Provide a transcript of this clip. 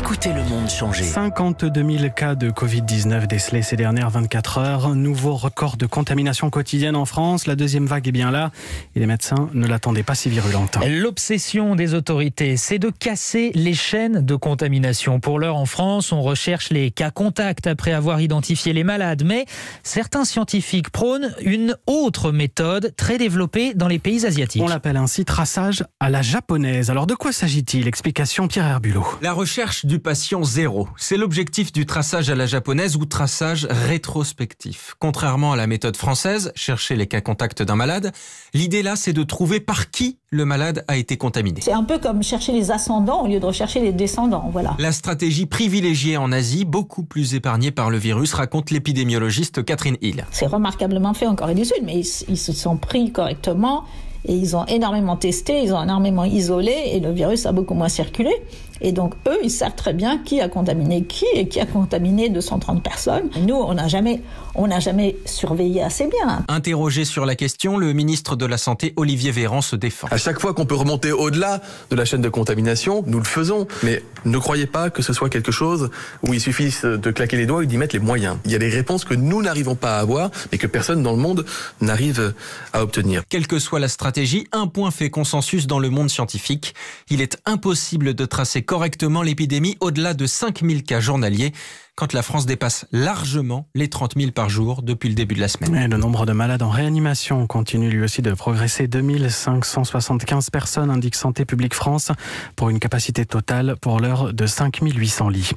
Écoutez le monde changer. 52 000 cas de Covid-19 décelés ces dernières 24 heures. Nouveau record de contamination quotidienne en France. La deuxième vague est bien là et les médecins ne l'attendaient pas si virulente. L'obsession des autorités, c'est de casser les chaînes de contamination. Pour l'heure, en France, on recherche les cas contacts après avoir identifié les malades. Mais certains scientifiques prônent une autre méthode très développée dans les pays asiatiques. On l'appelle ainsi traçage à la japonaise. Alors de quoi s'agit-il Explication Pierre Herbulot. La recherche du patient zéro. C'est l'objectif du traçage à la japonaise ou traçage rétrospectif. Contrairement à la méthode française, chercher les cas contacts d'un malade, l'idée là c'est de trouver par qui le malade a été contaminé. C'est un peu comme chercher les ascendants au lieu de rechercher les descendants, voilà. La stratégie privilégiée en Asie, beaucoup plus épargnée par le virus, raconte l'épidémiologiste Catherine Hill. C'est remarquablement fait en Corée du Sud, mais ils se sont pris correctement et ils ont énormément testé, ils ont énormément isolé et le virus a beaucoup moins circulé. Et donc, eux, ils savent très bien qui a contaminé qui et qui a contaminé 230 personnes. Nous, on n'a jamais, on jamais surveillé assez bien. Interrogé sur la question, le ministre de la Santé, Olivier Véran, se défend. À chaque fois qu'on peut remonter au-delà de la chaîne de contamination, nous le faisons. Mais ne croyez pas que ce soit quelque chose où il suffit de claquer les doigts et d'y mettre les moyens. Il y a des réponses que nous n'arrivons pas à avoir, mais que personne dans le monde n'arrive à obtenir. Quelle que soit la stratégie un point fait consensus dans le monde scientifique. Il est impossible de tracer correctement l'épidémie au-delà de 5000 cas journaliers quand la France dépasse largement les 30 000 par jour depuis le début de la semaine. le nombre de malades en réanimation continue lui aussi de progresser. 2575 personnes indique Santé publique France pour une capacité totale pour l'heure de 5800 lits.